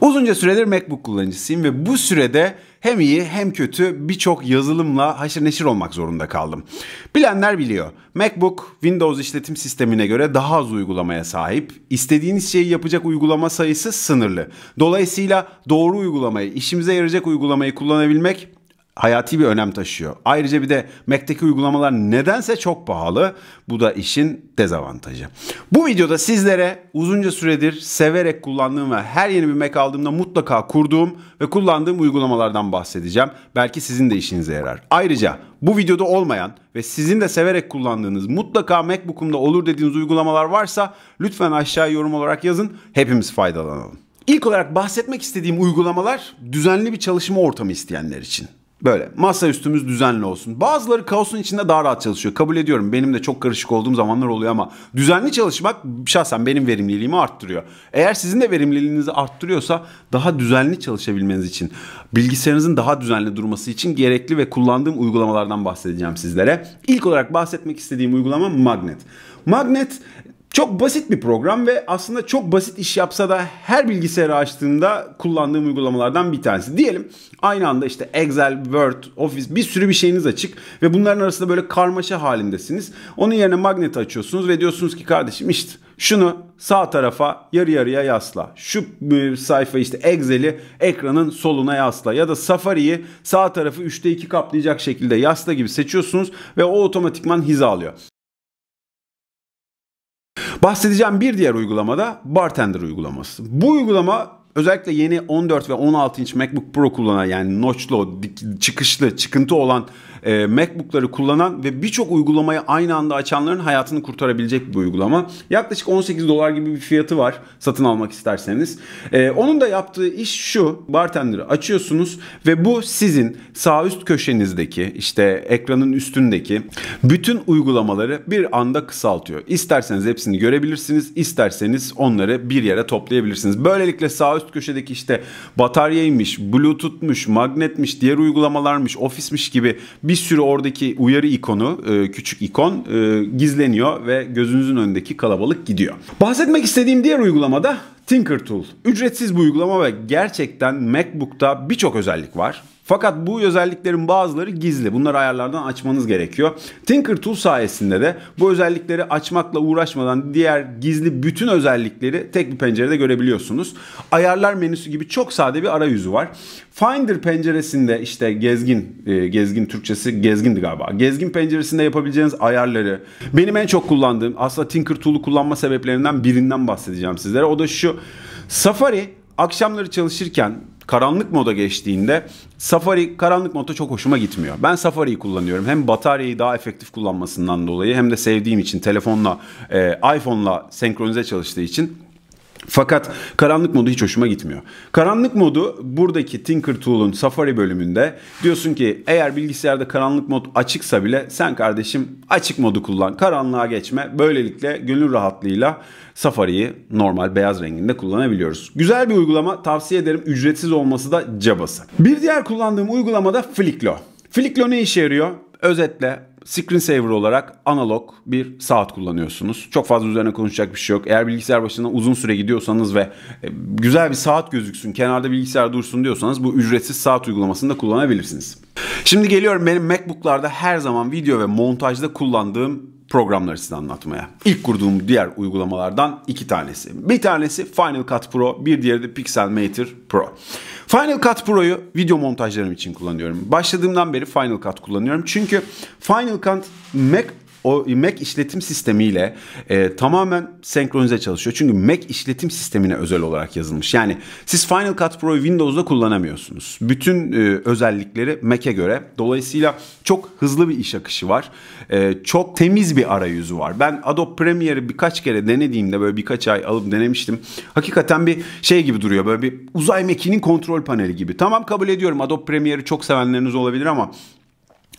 Uzunca süredir MacBook kullanıcısıyım ve bu sürede hem iyi hem kötü birçok yazılımla haşır neşir olmak zorunda kaldım. Bilenler biliyor. MacBook Windows işletim sistemine göre daha az uygulamaya sahip. İstediğiniz şeyi yapacak uygulama sayısı sınırlı. Dolayısıyla doğru uygulamayı, işimize yarayacak uygulamayı kullanabilmek hayati bir önem taşıyor. Ayrıca bir de Mac'teki uygulamalar nedense çok pahalı. Bu da işin dezavantajı. Bu videoda sizlere uzunca süredir severek kullandığım ve her yeni bir Mac aldığımda mutlaka kurduğum ve kullandığım uygulamalardan bahsedeceğim. Belki sizin de işinize yarar. Ayrıca bu videoda olmayan ve sizin de severek kullandığınız mutlaka MacBook'umda olur dediğiniz uygulamalar varsa lütfen aşağıya yorum olarak yazın. Hepimiz faydalanalım. İlk olarak bahsetmek istediğim uygulamalar düzenli bir çalışma ortamı isteyenler için. Böyle masa üstümüz düzenli olsun. Bazıları kaosun içinde daha rahat çalışıyor. Kabul ediyorum. Benim de çok karışık olduğum zamanlar oluyor ama düzenli çalışmak şahsen benim verimliliğimi arttırıyor. Eğer sizin de verimliliğinizi arttırıyorsa daha düzenli çalışabilmeniz için, bilgisayarınızın daha düzenli durması için gerekli ve kullandığım uygulamalardan bahsedeceğim sizlere. İlk olarak bahsetmek istediğim uygulama Magnet. Magnet çok basit bir program ve aslında çok basit iş yapsa da her bilgisayarı açtığında kullandığım uygulamalardan bir tanesi. Diyelim aynı anda işte Excel, Word, Office bir sürü bir şeyiniz açık ve bunların arasında böyle karmaşa halindesiniz. Onun yerine magnet açıyorsunuz ve diyorsunuz ki kardeşim işte şunu sağ tarafa yarı yarıya yasla. Şu e, sayfa işte Excel'i ekranın soluna yasla ya da Safari'yi sağ tarafı 3'te 2 kaplayacak şekilde yasla gibi seçiyorsunuz ve o otomatikman hiza alıyor. Bahsedeceğim bir diğer uygulamada Bartender uygulaması. Bu uygulama özellikle yeni 14 ve 16 inç MacBook Pro kullanan yani notchlu, çıkışlı, çıkıntı olan e, MacBook'ları kullanan ve birçok uygulamayı aynı anda açanların hayatını kurtarabilecek bir uygulama. Yaklaşık 18 dolar gibi bir fiyatı var satın almak isterseniz. E, onun da yaptığı iş şu. Bartender'ı açıyorsunuz ve bu sizin sağ üst köşenizdeki işte ekranın üstündeki bütün uygulamaları bir anda kısaltıyor. İsterseniz hepsini görebilirsiniz. isterseniz onları bir yere toplayabilirsiniz. Böylelikle sağ üst köşedeki işte bataryaymış, bluetoothmuş, magnetmiş, diğer uygulamalarmış, ofismiş gibi bir bir sürü oradaki uyarı ikonu, e, küçük ikon e, gizleniyor ve gözünüzün önündeki kalabalık gidiyor. Bahsetmek istediğim diğer uygulamada Tinker Tool, Ücretsiz bir uygulama ve gerçekten MacBook'ta birçok özellik var. Fakat bu özelliklerin bazıları gizli. Bunları ayarlardan açmanız gerekiyor. Tinker Tool sayesinde de bu özellikleri açmakla uğraşmadan diğer gizli bütün özellikleri tek bir pencerede görebiliyorsunuz. Ayarlar menüsü gibi çok sade bir arayüzü var. Finder penceresinde işte gezgin, e, gezgin Türkçesi gezgindi galiba. Gezgin penceresinde yapabileceğiniz ayarları. Benim en çok kullandığım aslında Tool'u kullanma sebeplerinden birinden bahsedeceğim sizlere. O da şu. Safari akşamları çalışırken karanlık moda geçtiğinde Safari karanlık modda çok hoşuma gitmiyor. Ben Safari'yi kullanıyorum. Hem bataryayı daha efektif kullanmasından dolayı hem de sevdiğim için telefonla, e, iPhone'la senkronize çalıştığı için fakat karanlık modu hiç hoşuma gitmiyor. Karanlık modu buradaki Tinkertool'un Safari bölümünde diyorsun ki eğer bilgisayarda karanlık mod açıksa bile sen kardeşim açık modu kullan. Karanlığa geçme. Böylelikle gönül rahatlığıyla Safari'yi normal beyaz renginde kullanabiliyoruz. Güzel bir uygulama tavsiye ederim. Ücretsiz olması da cabası. Bir diğer kullandığım uygulama da Flicklo. Flicklo ne işe yarıyor? Özetle screensaver olarak analog bir saat kullanıyorsunuz. Çok fazla üzerine konuşacak bir şey yok. Eğer bilgisayar başına uzun süre gidiyorsanız ve e, güzel bir saat gözüksün, kenarda bilgisayar dursun diyorsanız bu ücretsiz saat uygulamasını da kullanabilirsiniz. Şimdi geliyorum benim MacBook'larda her zaman video ve montajda kullandığım programları size anlatmaya. İlk kurduğum diğer uygulamalardan iki tanesi. Bir tanesi Final Cut Pro, bir diğeri de Pixelmator Pro. Final Cut Pro'yu video montajlarım için kullanıyorum. Başladığımdan beri Final Cut kullanıyorum. Çünkü Final Cut Mac o Mac işletim sistemiyle e, tamamen senkronize çalışıyor. Çünkü Mac işletim sistemine özel olarak yazılmış. Yani siz Final Cut Pro'yu Windows'da kullanamıyorsunuz. Bütün e, özellikleri Mac'e göre. Dolayısıyla çok hızlı bir iş akışı var. E, çok temiz bir arayüzü var. Ben Adobe Premiere'i birkaç kere denediğimde böyle birkaç ay alıp denemiştim. Hakikaten bir şey gibi duruyor. Böyle bir uzay mekiğinin kontrol paneli gibi. Tamam kabul ediyorum Adobe Premiere'i çok sevenleriniz olabilir ama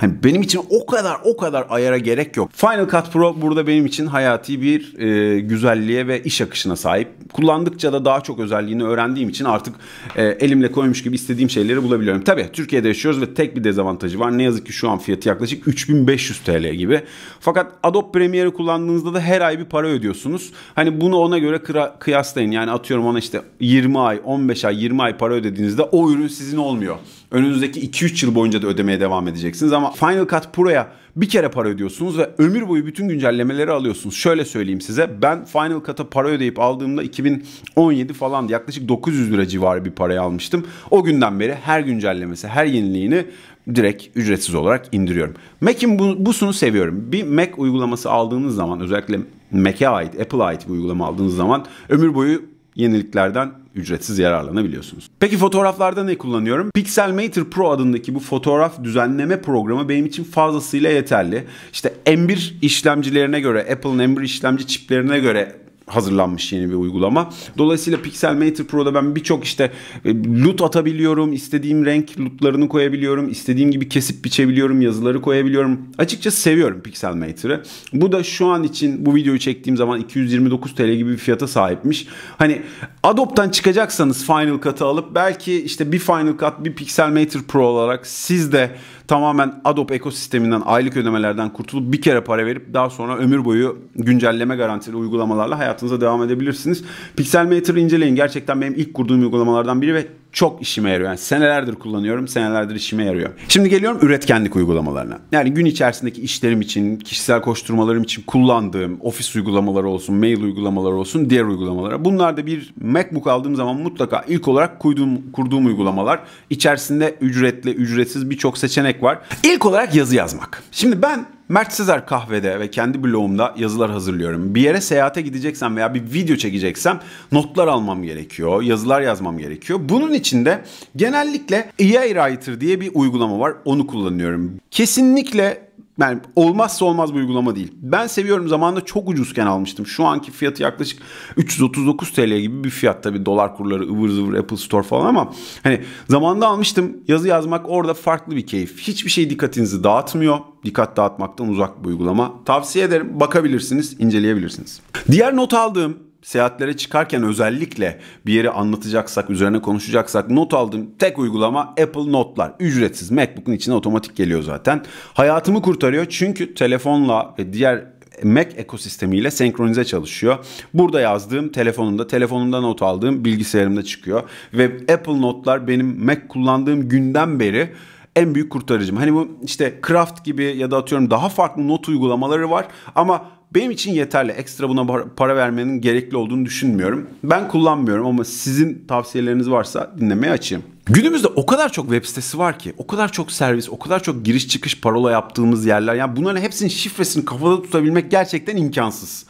Hani benim için o kadar o kadar ayara gerek yok. Final Cut Pro burada benim için hayati bir e, güzelliğe ve iş akışına sahip. Kullandıkça da daha çok özelliğini öğrendiğim için artık e, elimle koymuş gibi istediğim şeyleri bulabiliyorum. Tabii Türkiye'de yaşıyoruz ve tek bir dezavantajı var. Ne yazık ki şu an fiyatı yaklaşık 3500 TL gibi. Fakat Adobe Premiere'i kullandığınızda da her ay bir para ödüyorsunuz. Hani bunu ona göre kıra, kıyaslayın. Yani atıyorum ona işte 20 ay, 15 ay, 20 ay para ödediğinizde o ürün sizin olmuyor. Önünüzdeki 2-3 yıl boyunca da ödemeye devam edeceksiniz ama Final Cut Pro'ya bir kere para ödüyorsunuz ve ömür boyu bütün güncellemeleri alıyorsunuz. Şöyle söyleyeyim size ben Final Cut'a para ödeyip aldığımda 2017 falan yaklaşık 900 lira civarı bir paraya almıştım. O günden beri her güncellemesi, her yeniliğini direkt ücretsiz olarak indiriyorum. Mac'in bu, busunu seviyorum. Bir Mac uygulaması aldığınız zaman özellikle Mac'e ait, Apple'a ait bir uygulama aldığınız zaman ömür boyu yeniliklerden ücretsiz yararlanabiliyorsunuz. Peki fotoğraflarda ne kullanıyorum? Pixelmator Pro adındaki bu fotoğraf düzenleme programı benim için fazlasıyla yeterli. İşte M1 işlemcilerine göre, Apple'ın M1 işlemci çiplerine göre hazırlanmış yeni bir uygulama. Dolayısıyla Pixel Mater Pro'da ben birçok işte e, loot atabiliyorum, istediğim renk lootlarını koyabiliyorum, istediğim gibi kesip biçebiliyorum, yazıları koyabiliyorum. Açıkçası seviyorum Pixel Mater'ı. Bu da şu an için bu videoyu çektiğim zaman 229 TL gibi bir fiyata sahipmiş. Hani Adobe'dan çıkacaksanız Final Cut'ı alıp belki işte bir Final Cut, bir Pixel Mater Pro olarak siz de tamamen Adobe ekosisteminden aylık ödemelerden kurtulup bir kere para verip daha sonra ömür boyu güncelleme garantili uygulamalarla hayat hayatınıza devam edebilirsiniz. Pixelmator'ı inceleyin. Gerçekten benim ilk kurduğum uygulamalardan biri ve çok işime yarıyor. Yani senelerdir kullanıyorum, senelerdir işime yarıyor. Şimdi geliyorum üretkenlik uygulamalarına. Yani gün içerisindeki işlerim için, kişisel koşturmalarım için kullandığım ofis uygulamaları olsun, mail uygulamaları olsun, diğer uygulamalara. Bunlar da bir MacBook aldığım zaman mutlaka ilk olarak kurduğum, kurduğum uygulamalar. İçerisinde ücretli, ücretsiz birçok seçenek var. İlk olarak yazı yazmak. Şimdi ben Mert Sezer kahvede ve kendi blogumda yazılar hazırlıyorum. Bir yere seyahate gideceksem veya bir video çekeceksem notlar almam gerekiyor, yazılar yazmam gerekiyor. Bunun için de genellikle AI Writer diye bir uygulama var. Onu kullanıyorum. Kesinlikle yani olmazsa olmaz bir uygulama değil. Ben seviyorum zamanında çok ucuzken almıştım. Şu anki fiyatı yaklaşık 339 TL gibi bir fiyat tabii dolar kurları ıvır zıvır Apple Store falan ama hani zamanda almıştım. Yazı yazmak orada farklı bir keyif. Hiçbir şey dikkatinizi dağıtmıyor. Dikkat dağıtmaktan uzak bir uygulama. Tavsiye ederim. Bakabilirsiniz, inceleyebilirsiniz. Diğer not aldığım seyahatlere çıkarken özellikle bir yeri anlatacaksak, üzerine konuşacaksak not aldım tek uygulama Apple Notlar. Ücretsiz MacBook'un içine otomatik geliyor zaten. Hayatımı kurtarıyor çünkü telefonla ve diğer Mac ekosistemiyle senkronize çalışıyor. Burada yazdığım telefonumda, telefonumda not aldığım bilgisayarımda çıkıyor. Ve Apple Notlar benim Mac kullandığım günden beri en büyük kurtarıcım. Hani bu işte Craft gibi ya da atıyorum daha farklı not uygulamaları var ama benim için yeterli. Ekstra buna para vermenin gerekli olduğunu düşünmüyorum. Ben kullanmıyorum ama sizin tavsiyeleriniz varsa dinlemeye açayım. Günümüzde o kadar çok web sitesi var ki, o kadar çok servis, o kadar çok giriş çıkış parola yaptığımız yerler. Yani bunların hepsinin şifresini kafada tutabilmek gerçekten imkansız.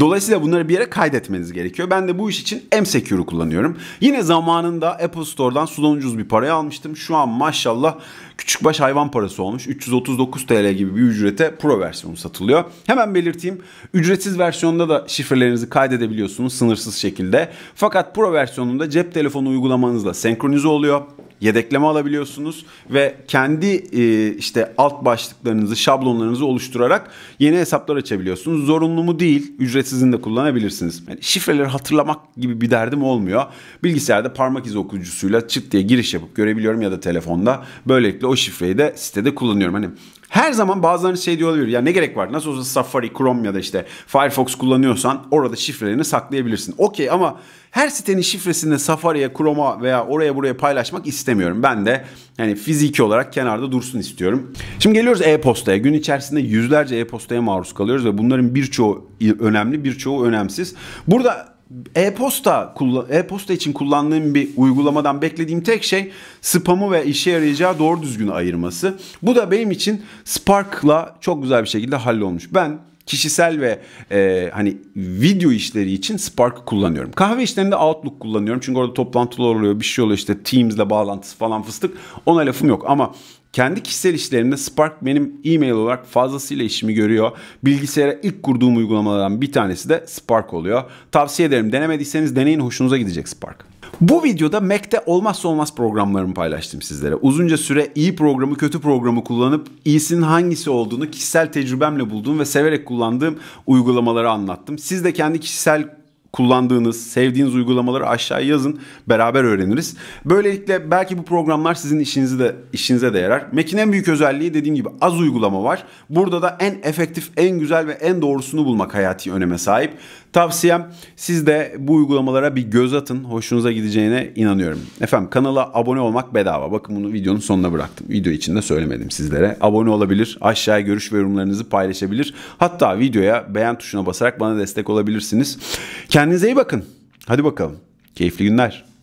Dolayısıyla bunları bir yere kaydetmeniz gerekiyor. Ben de bu iş için M-Secure'u kullanıyorum. Yine zamanında Apple Store'dan sudan ucuz bir paraya almıştım. Şu an maşallah küçükbaş hayvan parası olmuş. 339 TL gibi bir ücrete Pro versiyonu satılıyor. Hemen belirteyim. Ücretsiz versiyonda da şifrelerinizi kaydedebiliyorsunuz sınırsız şekilde. Fakat Pro versiyonunda cep telefonu uygulamanızla senkronize oluyor yedekleme alabiliyorsunuz ve kendi e, işte alt başlıklarınızı, şablonlarınızı oluşturarak yeni hesaplar açabiliyorsunuz. Zorunlu mu değil, ücretsizini de kullanabilirsiniz. Yani şifreleri hatırlamak gibi bir derdim olmuyor. Bilgisayarda parmak izi okuyucusuyla çıt diye giriş yapıp görebiliyorum ya da telefonda. Böylelikle o şifreyi de sitede kullanıyorum. Hani her zaman bazıları şey diyor olabilir. Ya ne gerek var? Nasıl olsa Safari, Chrome ya da işte Firefox kullanıyorsan orada şifrelerini saklayabilirsin. Okey ama her sitenin şifresini Safari'ye, Chrome'a veya oraya buraya paylaşmak istemiyorum. Ben de yani fiziki olarak kenarda dursun istiyorum. Şimdi geliyoruz e-postaya. Gün içerisinde yüzlerce e-postaya maruz kalıyoruz ve bunların birçoğu önemli, birçoğu önemsiz. Burada e-posta e-posta için kullandığım bir uygulamadan beklediğim tek şey spamı ve işe yarayacağı doğru düzgün ayırması. Bu da benim için Spark'la çok güzel bir şekilde hallolmuş. Ben kişisel ve e, hani video işleri için Spark kullanıyorum. Kahve işlerinde Outlook kullanıyorum. Çünkü orada toplantılar oluyor, bir şey oluyor işte Teams'le bağlantısı falan fıstık. Ona lafım yok ama kendi kişisel işlerimde Spark benim e-mail olarak fazlasıyla işimi görüyor. Bilgisayara ilk kurduğum uygulamalardan bir tanesi de Spark oluyor. Tavsiye ederim. Denemediyseniz deneyin hoşunuza gidecek Spark. Bu videoda Mac'te olmazsa olmaz programlarımı paylaştım sizlere. Uzunca süre iyi programı kötü programı kullanıp iyisinin hangisi olduğunu kişisel tecrübemle bulduğum ve severek kullandığım uygulamaları anlattım. Siz de kendi kişisel kullandığınız, sevdiğiniz uygulamaları aşağıya yazın. Beraber öğreniriz. Böylelikle belki bu programlar sizin işinizi de işinize de yarar. Mac'in en büyük özelliği dediğim gibi az uygulama var. Burada da en efektif, en güzel ve en doğrusunu bulmak hayati öneme sahip. Tavsiyem siz de bu uygulamalara bir göz atın. Hoşunuza gideceğine inanıyorum. Efendim kanala abone olmak bedava. Bakın bunu videonun sonuna bıraktım. Video içinde söylemedim sizlere. Abone olabilir. Aşağıya görüş ve yorumlarınızı paylaşabilir. Hatta videoya beğen tuşuna basarak bana destek olabilirsiniz. Kendinize iyi bakın. Hadi bakalım. Keyifli günler.